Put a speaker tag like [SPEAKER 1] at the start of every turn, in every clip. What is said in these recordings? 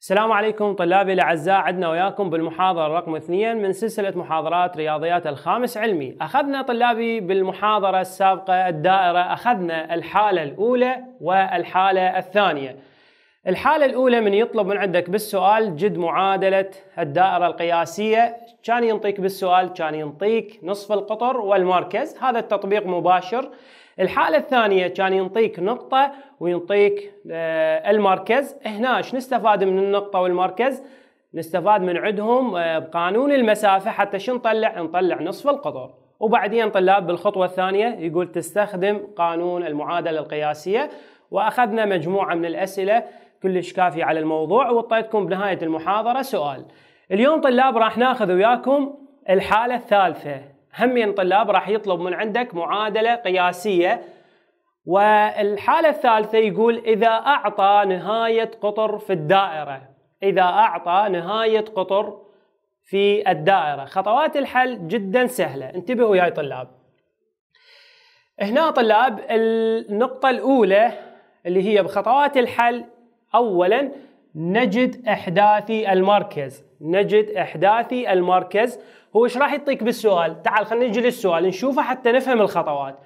[SPEAKER 1] السلام عليكم طلابي الاعزاء عدنا وياكم بالمحاضره رقم اثنين من سلسله محاضرات رياضيات الخامس علمي، اخذنا طلابي بالمحاضره السابقه الدائره اخذنا الحاله الاولى والحاله الثانيه. الحاله الاولى من يطلب من عندك بالسؤال جد معادله الدائره القياسيه، كان ينطيك بالسؤال كان ينطيك نصف القطر والمركز، هذا التطبيق مباشر. الحالة الثانية كان ينطيك نقطة وينطيك آه، المركز هنا شو نستفاد من النقطة والمركز نستفاد من عندهم آه، بقانون المسافة حتى شو نطلع نطلع نصف القطر وبعدين طلاب بالخطوة الثانية يقول تستخدم قانون المعادلة القياسية وأخذنا مجموعة من الأسئلة كلش كافية على الموضوع وطيتكم بنهاية المحاضرة سؤال اليوم طلاب راح ناخذ وياكم الحالة الثالثة همين طلاب راح يطلب من عندك معادله قياسيه والحاله الثالثه يقول اذا اعطى نهايه قطر في الدائره اذا اعطى نهايه قطر في الدائره خطوات الحل جدا سهله انتبهوا يا طلاب هنا طلاب النقطه الاولى اللي هي بخطوات الحل اولا نجد احداثي المركز نجد احداثي المركز هو ايش راح يعطيك بالسؤال تعال خلينا نجي للسؤال نشوفه حتى نفهم الخطوات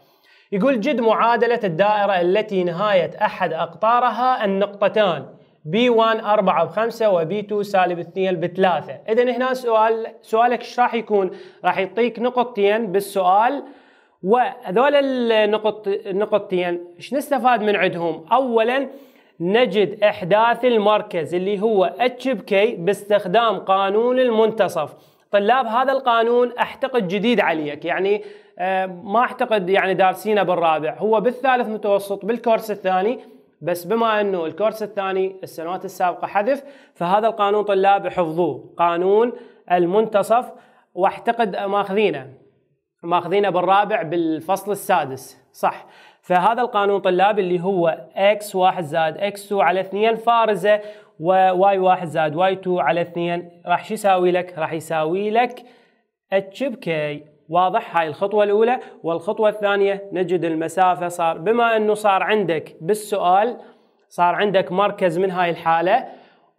[SPEAKER 1] يقول جد معادلة الدائرة التي نهاية أحد أقطارها النقطتان B1 4 ب 5 وB2 سالب 2 ب 3 إذا هنا سؤال سؤالك ايش راح يكون؟ راح يعطيك نقطتين بالسؤال وهذول النقط النقطتين ايش نستفاد من عندهم؟ أولا نجد إحداث المركز اللي هو اتش بكي باستخدام قانون المنتصف طلاب هذا القانون أعتقد جديد عليك يعني آه، ما أعتقد يعني دارسينه بالرابع هو بالثالث متوسط بالكورس الثاني بس بما أنه الكورس الثاني السنوات السابقة حذف فهذا القانون طلاب حفظوه قانون المنتصف واعتقد ماخذينه ماخذينه بالرابع بالفصل السادس صح فهذا القانون طلاب اللي هو x 1 زائد x2 على 2 على 2 فارزه وy 1 زائد y 2 على 2 راح شو يساوي لك؟ راح يساوي لك h بk واضح هاي الخطوة الأولى والخطوة الثانية نجد المسافة صار بما أنه صار عندك بالسؤال صار عندك مركز من هاي الحالة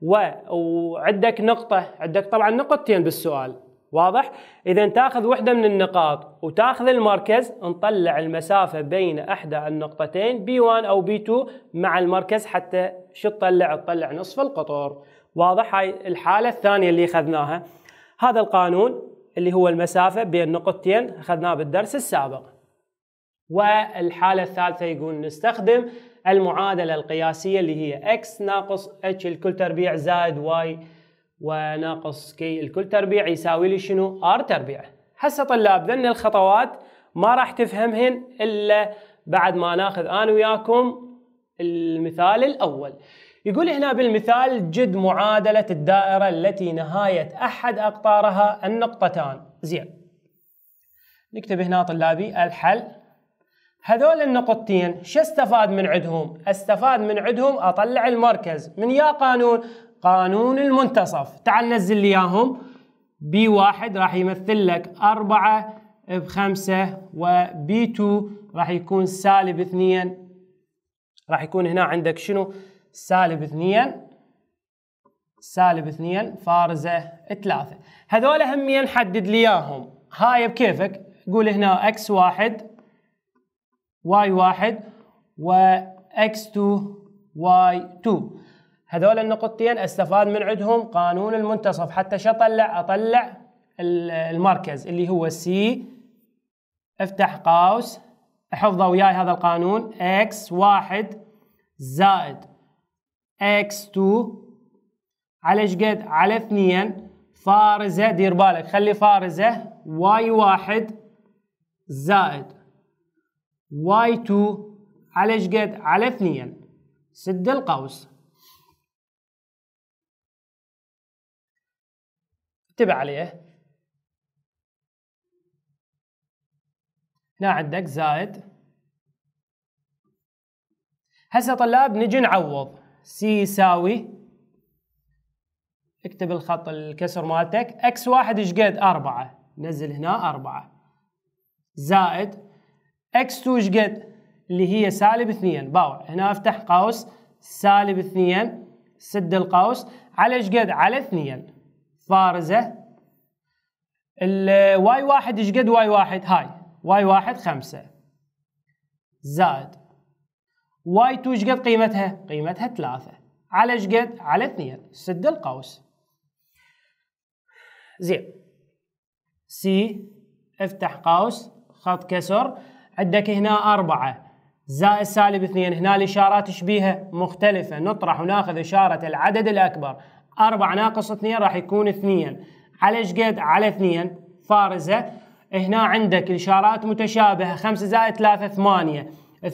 [SPEAKER 1] وعندك نقطة عندك طبعا نقطتين بالسؤال واضح؟ إذا تاخذ وحدة من النقاط وتاخذ المركز نطلع المسافة بين أحدى النقطتين B1 أو B2 مع المركز حتى شو تطلع؟ تطلع نصف القطر واضح؟ هاي الحالة الثانية اللي أخذناها هذا القانون اللي هو المسافة بين نقطتين أخذناه بالدرس السابق والحالة الثالثة يقول نستخدم المعادلة القياسية اللي هي x ناقص h الكل تربيع زائد y وناقص كي الكل تربيع يساوي لي شنو ار تربيع هسه طلاب ذن الخطوات ما راح تفهمهن الا بعد ما ناخذ انا وياكم المثال الاول يقول هنا بالمثال جد معادلة الدائرة التي نهاية أحد أقطارها النقطتان زين نكتب هنا طلابي الحل هذول النقطتين شو استفاد من عندهم؟ استفاد من عندهم اطلع المركز من يا قانون قانون المنتصف تعال نزل لي اياهم بي واحد راح يمثل لك أربعة بخمسة وبي 2 راح يكون سالب اثنين راح يكون هنا عندك شنو سالب اثنين سالب اثنين فارزة ثلاثة هذول همين حدد لي اياهم هاي بكيفك قول هنا اكس واحد واي واحد واكس 2 واي 2 هذول النقطتين استفاد من عندهم قانون المنتصف حتى شطلع اطلع المركز اللي هو سي افتح قوس احفظه وياي هذا القانون x واحد زائد x2 على شقد على اثنين فارزة دير بالك خلي فارزة y واحد زائد y2 على شقد على اثنين سد القوس انتبه عليه هنا عندك زائد هسه طلاب نجي نعوض سي يساوي اكتب الخط الكسر مالتك اكس واحد ايش قد؟ أربعة نزل هنا أربعة زائد اكس 2 ايش قد؟ اللي هي سالب اثنين باوع هنا افتح قوس سالب اثنين سد القوس على ايش قد؟ على اثنين بارزه الواي واحد ايش قد واي واحد هاي واي واحد خمسة زائد واي 2 ايش قد قيمتها؟ قيمتها ثلاثة على ايش قد؟ على اثنين سد القوس زين سي افتح قوس خط كسر عندك هنا أربعة زائد سالب اثنين هنا الإشارات شبيهة مختلفة نطرح وناخذ إشارة العدد الأكبر 4 ناقص 2 راح يكون 2 على ايش قد؟ على 2 فارزه هنا عندك الاشارات متشابهه 5 زائد 3 8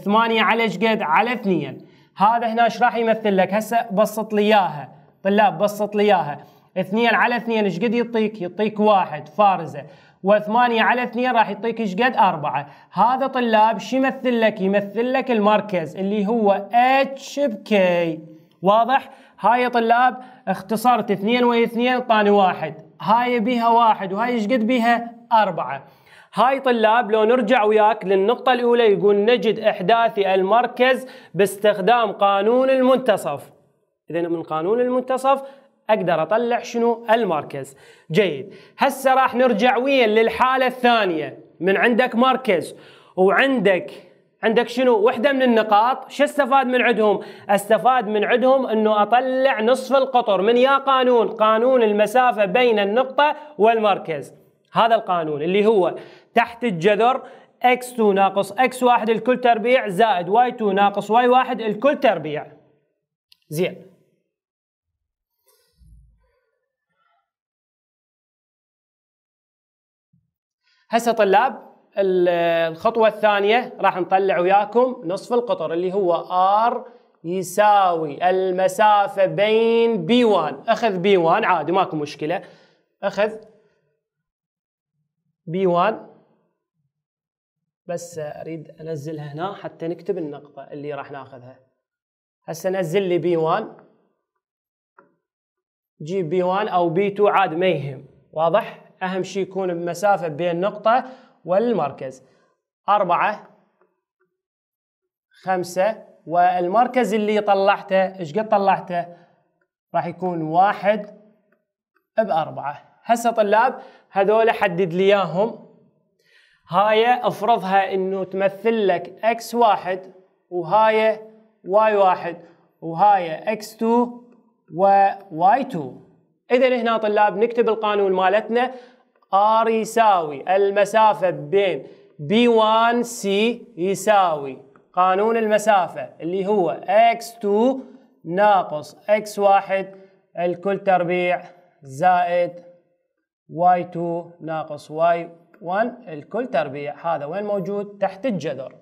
[SPEAKER 1] 8 على ايش قد؟ على 2 هذا هنا ايش راح يمثل لك؟ هسه بسط لي اياها طلاب بسط لي اياها 2 على 2 ايش قد يعطيك؟ يعطيك 1 فارزه و8 على 2 راح يعطيك ايش قد؟ 4 هذا طلاب شو يمثل لك؟ يمثل لك المركز اللي هو اتش بكي واضح؟ هاي يا طلاب اختصرت اثنين واثنين اثنين واحد هاي بيها واحد وهاي ايش قد بيها أربعة هاي طلاب لو نرجع وياك للنقطة الأولى يقول نجد إحداثي المركز باستخدام قانون المنتصف إذا من قانون المنتصف أقدر أطلع شنو المركز جيد هسه راح نرجع ويا للحالة الثانية من عندك مركز وعندك عندك شنو وحده من النقاط شو استفاد من عندهم استفاد من عندهم انه اطلع نصف القطر من يا قانون قانون المسافه بين النقطه والمركز هذا القانون اللي هو تحت الجذر x2 ناقص x1 الكل تربيع زائد y2 ناقص y1 الكل تربيع زين هسه طلاب الخطوة الثانية راح نطلع وياكم نصف القطر اللي هو R يساوي المسافة بين B1 أخذ B1 عادي ماكو مشكلة أخذ B1 بس أريد أنزلها هنا حتى نكتب النقطة اللي راح ناخذها هسه نزل لي B1 جيب B1 أو B2 عاد ما يهم واضح أهم شيء يكون بمسافة بين نقطة والمركز أربعة خمسة والمركز اللي طلعته ايش قد طلعته راح يكون واحد بأربعة هسه طلاب هذول حدد لي اياهم هاي افرضها انه تمثل لك x1 وهاي y1 وهاي x 2 وy 2 اذا هنا طلاب نكتب القانون مالتنا R يساوي المسافه بين b 1 C يساوي قانون المسافه اللي هو x 2 ناقص x 1 الكل تربيع زائد y 2 ناقص y 1 الكل تربيع هذا وين موجود تحت الجذر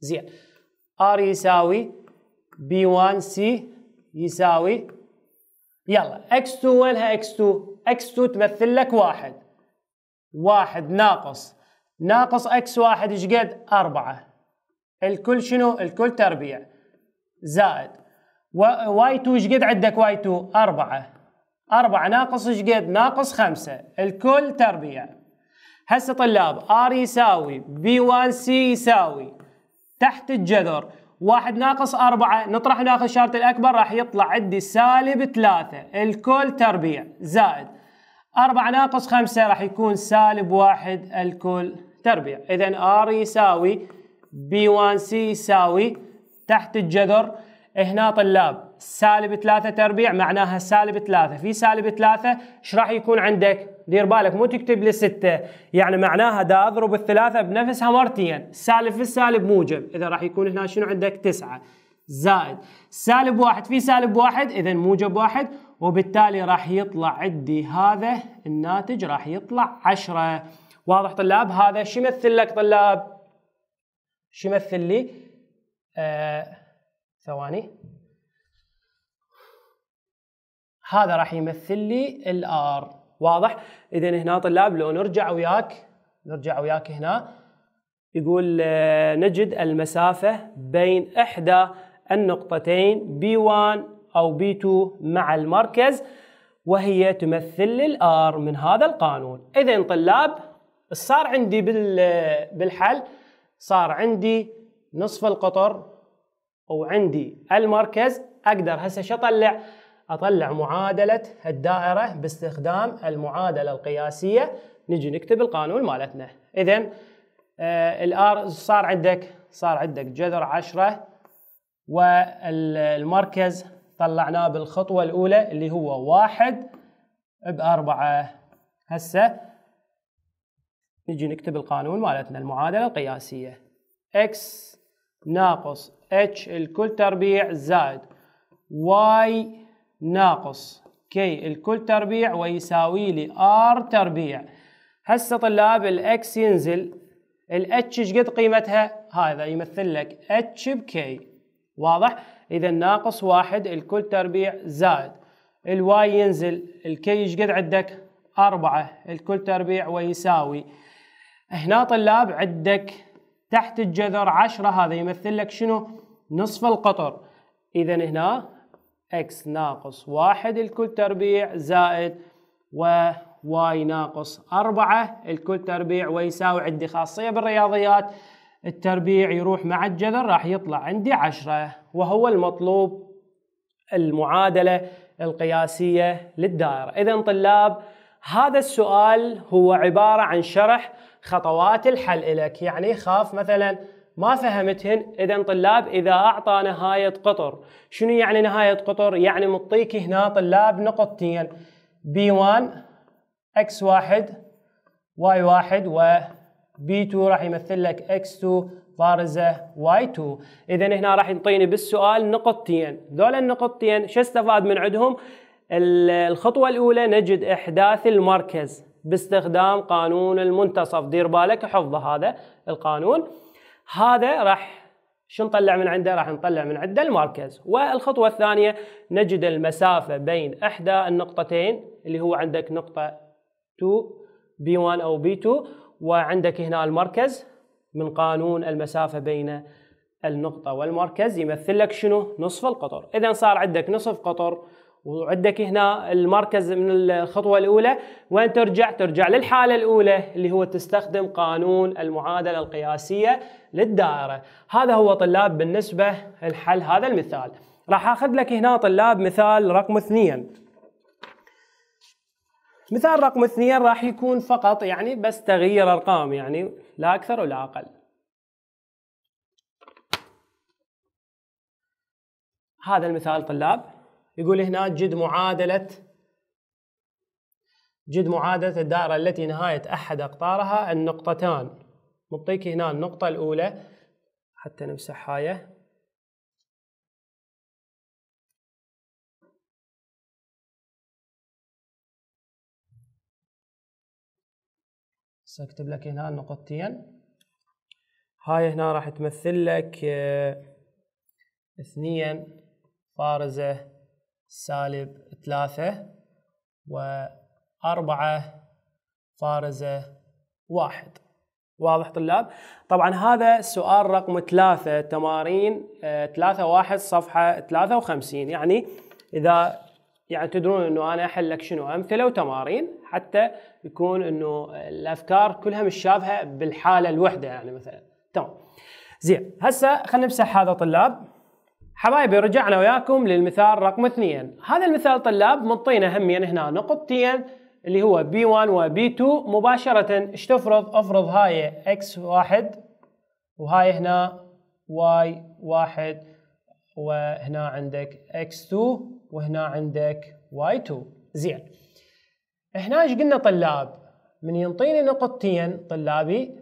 [SPEAKER 1] زين R يساوي b 1 C يساوي يلا x 2 وينها x 2 x 2 تمثل لك واحد واحد ناقص ناقص x1 ايش قد؟ أربعة الكل شنو؟ الكل تربيع زائد واي 2 ايش قد عندك واي 2 أربعة أربعة ناقص ايش قد؟ ناقص خمسة الكل تربيع هسه طلاب ار يساوي بي 1 سي يساوي تحت الجذر واحد ناقص أربعة نطرح ناخذ شارة الأكبر راح يطلع عندي سالب ثلاثة الكل تربيع زائد 4 ناقص 5 راح يكون سالب واحد الكل تربيع إذا R يساوي B1C يساوي تحت الجذر هنا طلاب سالب 3 تربيع معناها سالب 3 في سالب 3 ايش راح يكون عندك دير بالك مو تكتب لي 6 يعني معناها دا اضرب الثلاثه بنفسها مرتين سالب في السالب موجب اذا راح يكون هنا شنو عندك 9 زائد سالب واحد في سالب واحد اذا موجب واحد وبالتالي راح يطلع عندي هذا الناتج راح يطلع 10 واضح طلاب هذا شو يمثل لك طلاب شو يمثل لي آه ثواني هذا راح يمثل لي الار واضح اذا هنا طلاب لو نرجع وياك نرجع وياك هنا يقول آه، نجد المسافة بين إحدى النقطتين بي 1 أو B2 مع المركز وهي تمثل الآر من هذا القانون إذا طلاب صار عندي بالحل صار عندي نصف القطر وعندي المركز أقدر هسه شو أطلع أطلع معادلة الدائرة باستخدام المعادلة القياسية نجي نكتب القانون مالتنا إذا آه، الآر صار عندك صار عندك جذر 10 والمركز طلعناه بالخطوة الأولى اللي هو واحد بأربعة هسه نجي نكتب القانون مالتنا المعادلة القياسية x ناقص h الكل تربيع زائد y ناقص k الكل تربيع ويساوي لي r تربيع هسه طلاب x ينزل ايش قد قيمتها؟ هذا يمثل لك h بk واضح؟ اذا ناقص واحد الكل تربيع زائد الواي ينزل الكي ايش قد عندك أربعة الكل تربيع ويساوي هنا طلاب عندك تحت الجذر عشرة هذا يمثل لك شنو نصف القطر إذا هنا اكس ناقص واحد الكل تربيع زائد و ناقص أربعة الكل تربيع ويساوي عندي خاصية بالرياضيات التربيع يروح مع الجذر راح يطلع عندي عشرة وهو المطلوب المعادلة القياسية للدائرة إذا طلاب هذا السؤال هو عبارة عن شرح خطوات الحل لك يعني خاف مثلا ما فهمتهن إذا طلاب إذا أعطى نهاية قطر شنو يعني نهاية قطر؟ يعني مطيك هنا طلاب نقطتين B1 X1 Y1 و B2 راح يمثل لك X2 بارزة Y2 إذا هنا راح ينطيني بالسؤال نقطتين ذول النقطتين شو استفاد من عندهم الخطوة الأولى نجد إحداث المركز باستخدام قانون المنتصف دير بالك حفظ هذا القانون هذا راح شو نطلع من عنده راح نطلع من عنده المركز والخطوة الثانية نجد المسافة بين إحدى النقطتين اللي هو عندك نقطة 2 B1 أو B2 وعندك هنا المركز من قانون المسافة بين النقطة والمركز يمثل لك شنو نصف القطر إذا صار عندك نصف قطر وعندك هنا المركز من الخطوة الأولى وين ترجع؟ ترجع للحالة الأولى اللي هو تستخدم قانون المعادلة القياسية للدائرة هذا هو طلاب بالنسبة لحل هذا المثال راح أخذ لك هنا طلاب مثال رقم اثنين مثال رقم اثنين راح يكون فقط يعني بس تغيير ارقام يعني لا اكثر ولا اقل هذا المثال طلاب يقول هنا جد معادله جد معادله الدائره التي نهايه احد اقطارها النقطتان معطيك هنا النقطه الاولى حتى نمسح هاي ساكتب لك هنا نقطتين هاي هنا راح تمثل لك آه، اثنين فارزة سالب ثلاثة وأربعة فارزة واحد واضح طلاب؟ طبعا هذا سؤال رقم ثلاثة تمارين آه، ثلاثة واحد صفحة ثلاثة وخمسين يعني إذا يعني تدرون أنه أنا أحل لك شنو أمثلة وتمارين حتى يكون انه الافكار كلها مش شابهه بالحاله الوحده يعني مثلا تمام زين هسه خلينا نمسح هذا طلاب حبايبي رجعنا وياكم للمثال رقم اثنين هذا المثال طلاب منطينا همين هنا نقطتين اللي هو بي 1 وبي 2 مباشرة ايش تفرض؟ افرض هاي اكس واحد وهاي هنا واي واحد وهنا عندك اكس 2 وهنا عندك واي 2 زين هنا ايش قلنا طلاب من ينطيني نقطتين طلابي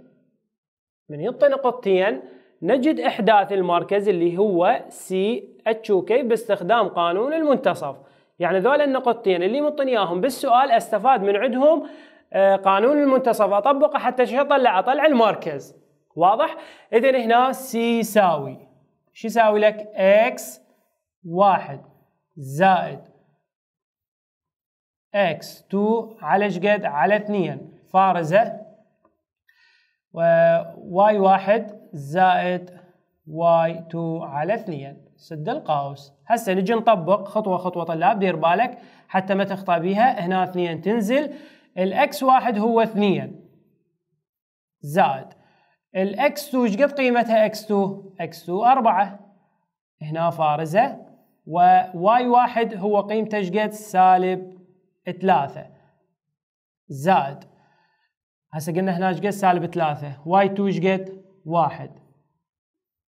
[SPEAKER 1] من ينطي نقطتين نجد احداث المركز اللي هو سي اتش كي باستخدام قانون المنتصف يعني ذول النقطتين اللي مطني اياهم بالسؤال استفاد من عندهم آه، قانون المنتصف اطبقه حتى شو اطلع اطلع المركز واضح اذا هنا سي يساوي شو يساوي لك اكس واحد زائد x2 على شقد على 2 على شقد على 2 فارزه و y 1 زائد y 2 على 2 سد القوس هسه نجي نطبق خطوه خطوه طلاب دير بالك حتى ما تخطا بيها هنا 2 تنزل x 1 هو 2 زائد x 2 شقد قيمتها x 2 x 2 4 هنا فارزه و y 1 هو قيمته شقد سالب 3 زائد هسه قلنا هنا ايش قد سالب 3 y 2 ايش قد 1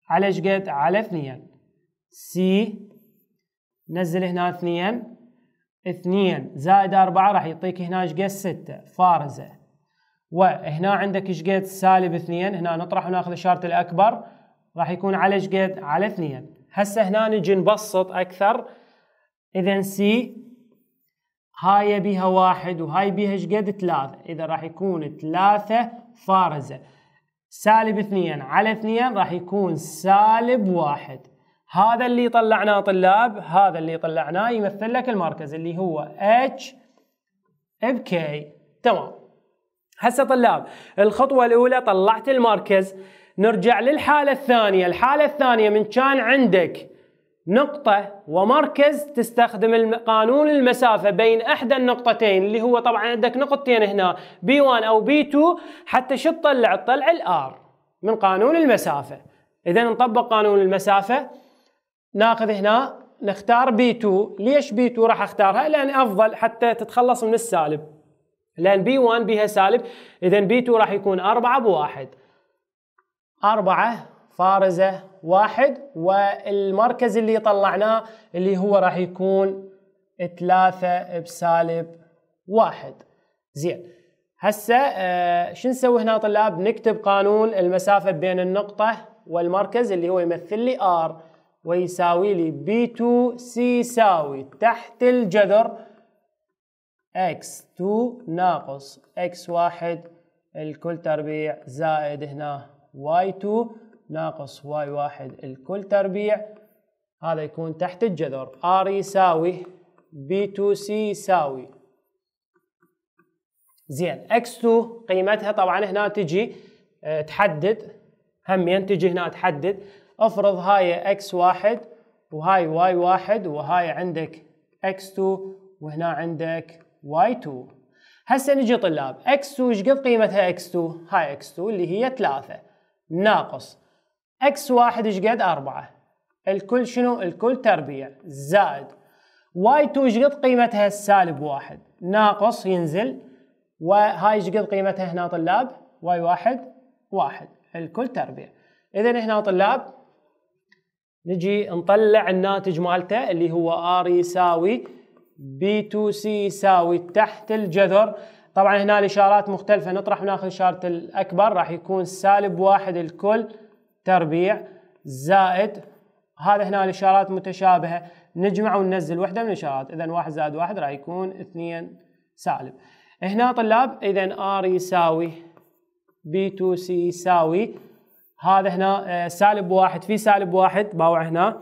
[SPEAKER 1] على ايش قد على 2 c نزل هنا 2 2 زائد 4 راح يعطيك هنا ايش قد 6 فارزه وهنا عندك ايش قد سالب 2 هنا نطرح وناخذ اشاره الاكبر راح يكون على ايش قد على 2 هسه هنا نجي نبسط اكثر اذا سي هاي بيها واحد وهاي بيها ايش قد ثلاثة إذا راح يكون ثلاثة فارزة سالب اثنين على اثنين راح يكون سالب واحد هذا اللي طلعناه طلاب هذا اللي طلعناه يمثل لك المركز اللي هو H K تمام هسه طلاب الخطوة الأولى طلعت المركز نرجع للحالة الثانية الحالة الثانية من كان عندك نقطة ومركز تستخدم قانون المسافة بين إحدى النقطتين اللي هو طبعا عندك نقطتين هنا B1 أو B2 حتى شو تطلع؟ تطلع الآر من قانون المسافة إذا نطبق قانون المسافة ناخذ هنا نختار B2 ليش B2 راح أختارها؟ لأن أفضل حتى تتخلص من السالب لأن B1 بها سالب إذا B2 راح يكون 4 بواحد 4 فارزة واحد والمركز اللي طلعناه اللي هو راح يكون ثلاثة بسالب واحد زين هسه آه شو نسوي هنا طلاب نكتب قانون المسافة بين النقطة والمركز اللي هو يمثل لي R ويساوي لي B2 C يساوي تحت الجذر X2 ناقص X1 الكل تربيع زائد هنا Y2 ناقص واي واحد الكل تربيع هذا يكون تحت الجذر ار e يساوي بي 2 سي يساوي زين X2 قيمتها طبعا هنا تجي آه، تحدد همين تجي هنا تحدد افرض هاي X1 وهاي واي 1 وهاي عندك X2 وهنا عندك Y2 هسه نجي طلاب X2 ايش قد قيمتها X2 هاي X2 اللي هي 3 ناقص اكس واحد ايش قد أربعة الكل شنو الكل تربيع زائد واي 2 ايش قد قيمتها سالب واحد ناقص ينزل وهاي ايش قد قيمتها هنا طلاب واي واحد واحد الكل تربيع اذا هنا طلاب نجي نطلع الناتج مالته اللي هو ار يساوي بي 2 سي يساوي تحت الجذر طبعا هنا الاشارات مختلفه نطرح وناخذ اشاره الاكبر راح يكون سالب واحد الكل تربيع زائد هذا هنا الإشارات متشابهة نجمع وننزل وحده من الإشارات إذا واحد زائد واحد راح يكون اثنين سالب هنا طلاب إذا R يساوي B2C يساوي هذا هنا آه، سالب واحد في سالب واحد باوع هنا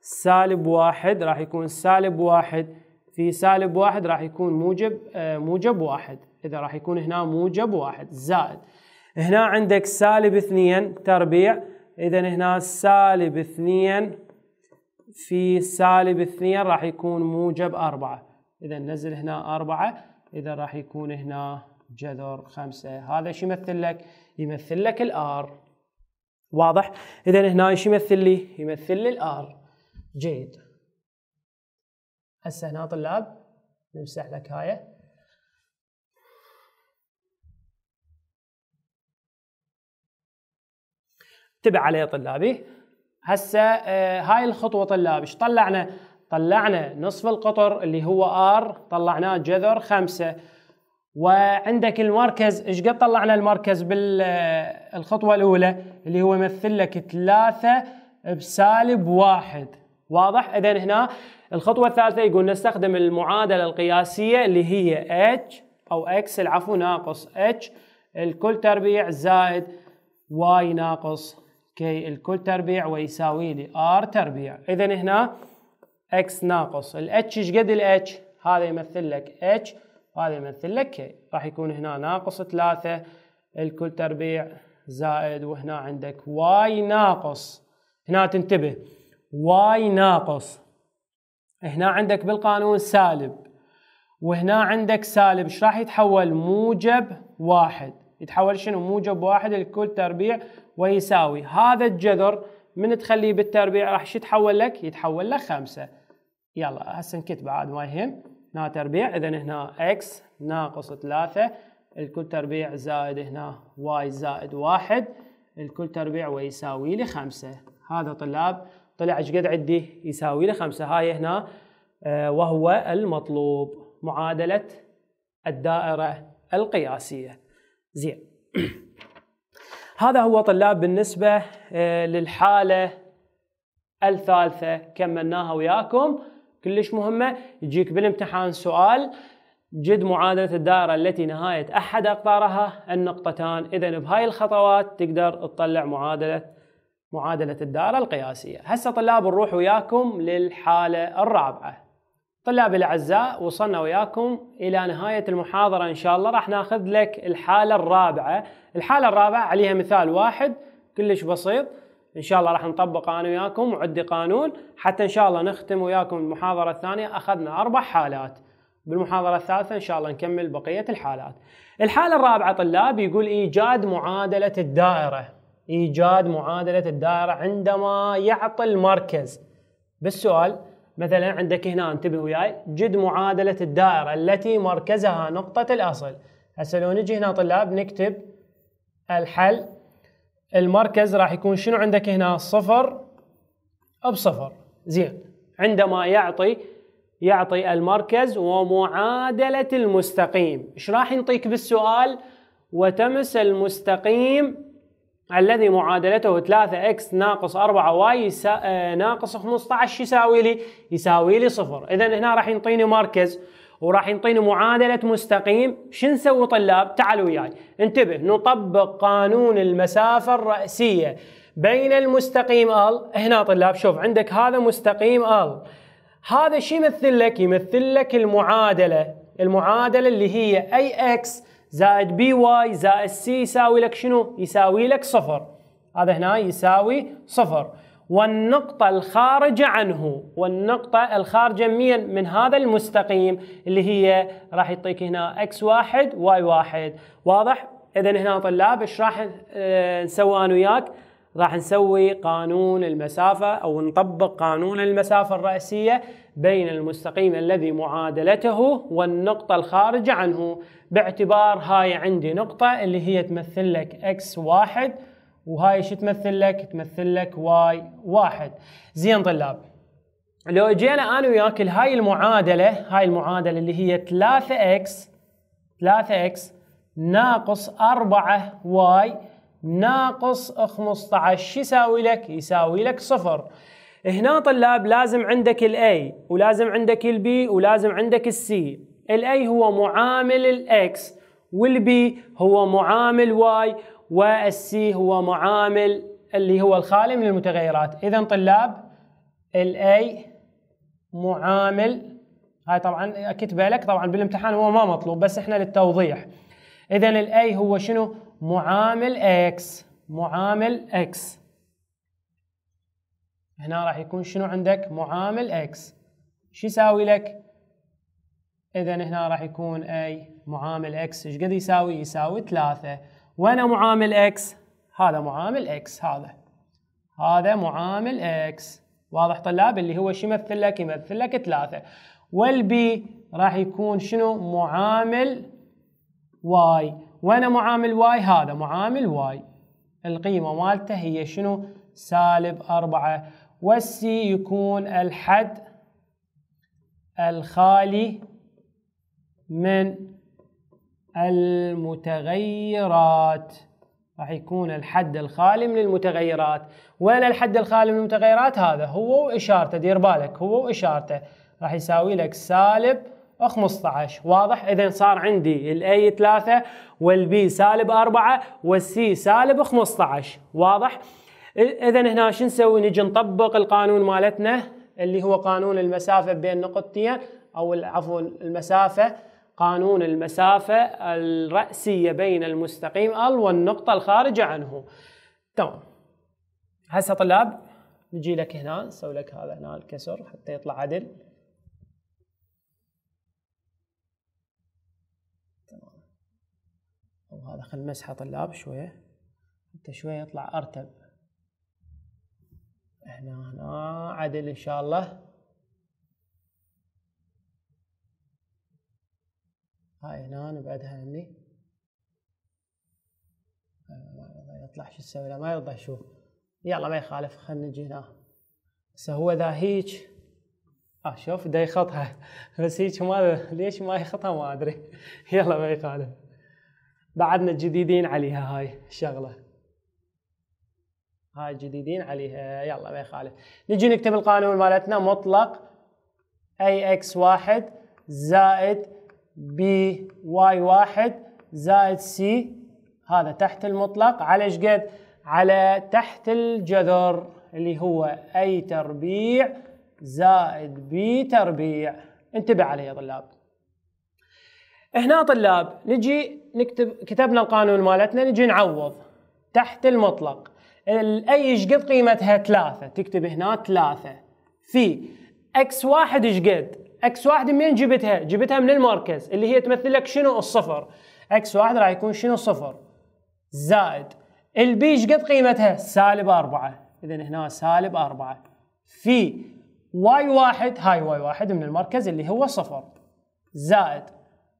[SPEAKER 1] سالب واحد راح يكون سالب واحد في سالب واحد راح يكون موجب آه، موجب واحد إذا راح يكون هنا موجب واحد زائد هنا عندك سالب اثنين تربيع إذا هنا سالب اثنين في سالب اثنين راح يكون موجب أربعة إذا نزل هنا أربعة إذا راح يكون هنا جذر خمسة هذا شو يمثل لك؟ يمثل لك الآر واضح؟ إذا هنا ايش يمثل لي؟ يمثل لي الآر جيد هسه هنا طلاب نمسح لك هاي تبع عليه طلابي هسه آه هاي الخطوه طلابي ايش طلعنا طلعنا نصف القطر اللي هو ار طلعناه جذر خمسة وعندك المركز ايش قد طلعنا المركز بالخطوه آه، الاولى اللي هو يمثل لك ثلاثة بسالب واحد واضح اذا هنا الخطوه الثالثه يقول نستخدم المعادله القياسيه اللي هي اتش او اكس العفو ناقص اتش الكل تربيع زائد واي ناقص كي الكل تربيع ويساوي لي ار تربيع اذا هنا اكس ناقص الاتش ايش قد الاتش هذا يمثل لك اتش وهذا يمثل لك كي راح يكون هنا ناقص ثلاثة الكل تربيع زائد وهنا عندك واي ناقص هنا تنتبه واي ناقص هنا عندك بالقانون سالب وهنا عندك سالب ايش راح يتحول موجب واحد يتحول شنو موجب واحد لكل تربيع ويساوي هذا الجذر من تخليه بالتربيع راح شو يتحول لك يتحول لك خمسة يلا هسه نكتب عاد ما يهم هنا تربيع اذا هنا اكس ناقص ثلاثة الكل تربيع زائد هنا واي زائد واحد الكل تربيع ويساوي لي خمسة هذا طلاب طلع ايش قد عندي يساوي لي خمسة هاي هنا آه، وهو المطلوب معادلة الدائرة القياسية زين هذا هو طلاب بالنسبة آه، للحالة الثالثة كملناها وياكم كلش مهمة يجيك بالامتحان سؤال جد معادلة الدائرة التي نهاية أحد أقطارها النقطتان إذا بهاي الخطوات تقدر تطلع معادلة معادلة الدائرة القياسية هسه طلاب نروح وياكم للحالة الرابعة طلابي الاعزاء وصلنا وياكم الى نهايه المحاضره ان شاء الله راح ناخذ لك الحاله الرابعه، الحاله الرابعه عليها مثال واحد كلش بسيط ان شاء الله راح نطبقه انا وياكم وعدي قانون حتى ان شاء الله نختم وياكم المحاضره الثانيه اخذنا اربع حالات. بالمحاضره الثالثه ان شاء الله نكمل بقيه الحالات. الحاله الرابعه طلاب يقول ايجاد معادله الدائره، ايجاد معادله الدائره عندما يعطي المركز. بالسؤال مثلا عندك هنا انتبه وياي جد معادله الدائره التي مركزها نقطه الاصل هسه لو نجي هنا طلاب نكتب الحل المركز راح يكون شنو عندك هنا صفر بصفر زين عندما يعطي يعطي المركز ومعادلة المستقيم ايش راح ينطيك بالسؤال وتمس المستقيم الذي معادلته 3x ناقص 4y آه، ناقص 15 يساوي لي؟ يساوي لي صفر، إذا هنا راح ينطيني مركز وراح ينطيني معادلة مستقيم، شو نسوي طلاب؟ تعالوا وياي، انتبه نطبق قانون المسافة الرأسية بين المستقيم ال، هنا طلاب شوف عندك هذا مستقيم ال، هذا شو يمثل لك؟ يمثل لك المعادلة، المعادلة اللي هي أي x زائد بي واي زائد سي يساوي لك شنو؟ يساوي لك صفر هذا هنا يساوي صفر والنقطة الخارجة عنه والنقطة الخارجة من من هذا المستقيم اللي هي راح يعطيك هنا x1 y1 1 واضح؟ اذا هنا طلاب ايش راح آه، نسوي انا وياك؟ راح نسوي قانون المسافة أو نطبق قانون المسافة الرأسية بين المستقيم الذي معادلته والنقطة الخارجة عنه باعتبار هاي عندي نقطة اللي هي تمثل لك x واحد وهاي شو تمثل لك؟ تمثل لك y واحد زين طلاب لو اجينا انا وياك لهاي المعادلة هاي المعادلة اللي هي 3x 3x ناقص 4y ناقص 15 يساوي لك يساوي لك صفر هنا طلاب لازم عندك الاي ولازم عندك البي ولازم عندك السي الاي هو معامل الاكس والبي هو معامل واي والسي هو معامل اللي هو الخالي من المتغيرات اذا طلاب الاي معامل هاي طبعا كتبه لك طبعا بالامتحان هو ما مطلوب بس احنا للتوضيح اذا الاي هو شنو معامل x معامل x هنا راح يكون شنو عندك معامل x شو يساوي لك اذا هنا راح يكون اي معامل x ايش قد يساوي يساوي 3 وانا معامل x هذا معامل x هذا هذا معامل x واضح طلاب اللي هو شو يمثل لك يمثل لك 3 والبي راح يكون شنو معامل y وين معامل واي هذا معامل واي القيمة مالته هي شنو سالب أربعة والسي يكون الحد الخالي من المتغيرات راح يكون الحد الخالي من المتغيرات وين الحد الخالي من المتغيرات هذا هو وإشارته دير بالك هو وإشارته راح يساوي لك سالب 15 واضح اذا صار عندي الاي 3 والبي سالب 4 والسي سالب 15 واضح اذا هنا شو نسوي نجي نطبق القانون مالتنا اللي هو قانون المسافه بين نقطتين او عفوا المسافه قانون المسافه الراسيه بين المستقيم ال والنقطه الخارجه عنه تمام هسه طلاب نجي لك هنا نسوي لك هذا هنا الكسر حتى يطلع عدل هذا خل مسحه طلاب شويه حتى شويه يطلع ارتب هنا هنا عدل ان شاء الله هاي هنا نبعدها هني آه، يطلع شو تسوي ما يرضى يشوف يلا ما يخالف خل نجي هنا هسه هو ذا هيج اه شوف دا يخطها بس هيج ما ليش ما يخطها ما ادري يلا ما يخالف بعدنا جديدين عليها هاي الشغله هاي جديدين عليها يلا ما يخالف نجي نكتب القانون مالتنا مطلق اي اكس واحد زائد بي واي واحد زائد سي هذا تحت المطلق على ايش قد على تحت الجذر اللي هو اي تربيع زائد بي تربيع انتبه عليه يا طلاب هنا طلاب نجي نكتب كتبنا القانون مالتنا نجي نعوض تحت المطلق الاي ايش قد قيمتها ثلاثة تكتب هنا ثلاثة في اكس واحد ايش قد اكس واحد من جبتها جبتها من المركز اللي هي تمثل لك شنو الصفر اكس واحد راح يكون شنو صفر زائد البي ايش قد قيمتها سالب أربعة اذا هنا سالب أربعة في واي واحد هاي واي واحد من المركز اللي هو صفر زائد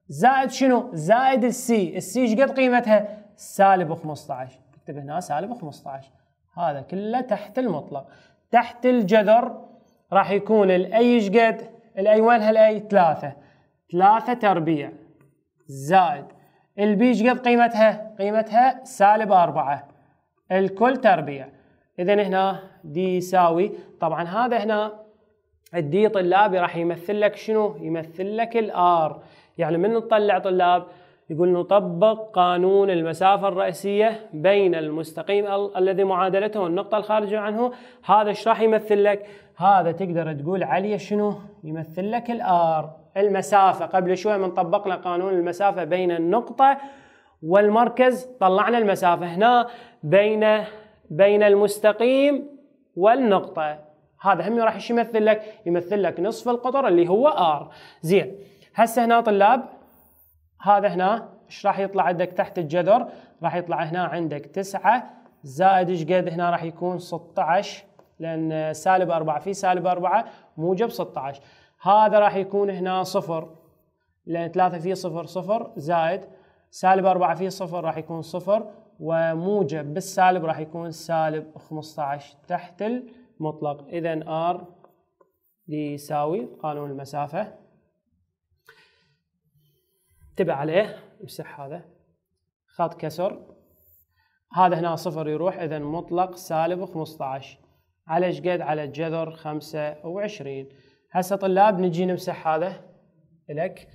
[SPEAKER 1] زائد شنو؟ زائد السي، السي ايش قد قيمتها؟ سالب 15 اكتب هنا سالب 15 هذا كله تحت المطلق تحت الجذر راح يكون الاي ايش قد؟ الاي وين هالاي؟ ثلاثة، ثلاثة تربيع زائد البي ايش قد قيمتها؟ قيمتها سالب 4 الكل تربيع اذا هنا دي يساوي طبعا هذا هنا الدي طلابي راح يمثل لك شنو؟ يمثل لك الار يعني من نطلع طلاب يقول نطبق قانون المسافة الرئيسية بين المستقيم الذي معادلته والنقطة الخارجة عنه هذا ايش راح يمثل لك؟ هذا تقدر تقول عليه شنو؟ يمثل لك الار المسافة قبل شوي من طبقنا قانون المسافة بين النقطة والمركز طلعنا المسافة هنا بين بين المستقيم والنقطة هذا هم راح يمثل لك؟ يمثل لك نصف القطر اللي هو ار زين هسه هنا طلاب هذا هنا ايش راح يطلع عندك تحت الجذر راح يطلع هنا عندك 9 زائد ايش قد هنا راح يكون 16 لان سالب 4 في سالب 4 موجب 16 هذا راح يكون هنا صفر لان 3 في صفر صفر زائد سالب 4 في صفر راح يكون صفر وموجب بالسالب راح يكون سالب 15 تحت المطلق اذا ار يساوي قانون المسافه انتبه عليه امسح هذا خط كسر هذا هنا صفر يروح اذا مطلق سالب 15 على ايش قد على جذر 25 هسه طلاب نجي نمسح هذا لك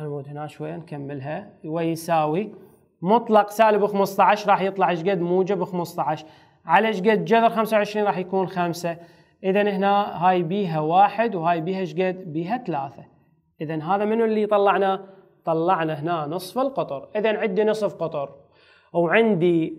[SPEAKER 1] نمود هنا شوي نكملها ويساوي مطلق سالب 15 راح يطلع ايش قد موجب 15 على ايش قد جذر 25 راح يكون 5 اذا هنا هاي بيها واحد وهاي بيها ايش قد بيها ثلاثة اذا هذا منو اللي طلعناه طلعنا هنا نصف القطر اذا عندي نصف قطر وعندي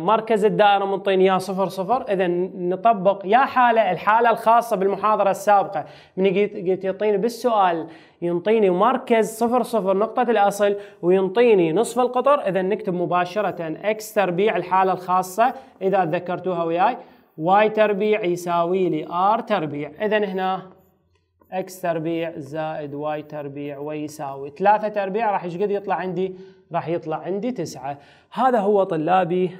[SPEAKER 1] مركز الدائره منطيني اياه صفر صفر اذا نطبق يا حاله الحاله الخاصه بالمحاضره السابقه من قلت يعطيني بالسؤال ينطيني مركز صفر صفر نقطه الاصل وينطيني نصف القطر اذا نكتب مباشره اكس تربيع الحاله الخاصه اذا تذكرتوها وياي واي تربيع يساوي لي ار تربيع اذا هنا اكس تربيع زائد واي تربيع ويساوي 3 تربيع راح ايش قد يطلع عندي؟ راح يطلع عندي 9 هذا هو طلابي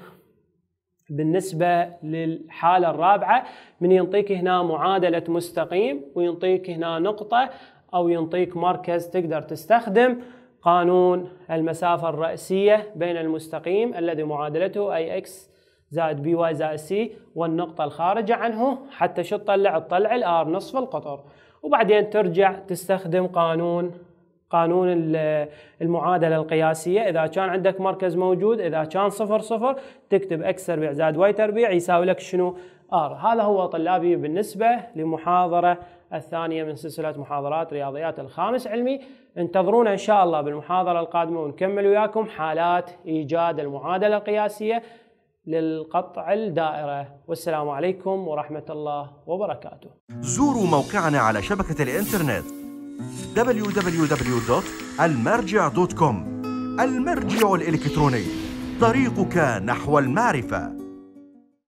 [SPEAKER 1] بالنسبة للحالة الرابعة من ينطيك هنا معادلة مستقيم وينطيك هنا نقطة أو ينطيك مركز تقدر تستخدم قانون المسافة الرأسية بين المستقيم الذي معادلته أي إكس زائد بي واي زائد سي والنقطة الخارجة عنه حتى شو تطلع؟ تطلع الآر نصف القطر وبعدين ترجع تستخدم قانون قانون المعادلة القياسية إذا كان عندك مركز موجود إذا كان صفر صفر تكتب إكس تربيع زائد واي تربيع يساوي لك شنو آر هذا هو طلابي بالنسبة لمحاضرة الثانية من سلسلة محاضرات رياضيات الخامس علمي انتظرونا إن شاء الله بالمحاضرة القادمة ونكمل وياكم حالات إيجاد المعادلة القياسية للقطع الدائرة والسلام عليكم ورحمة الله وبركاته زوروا موقعنا على شبكة الإنترنت www.almarja.com المرجع الإلكتروني طريقك نحو المعرفة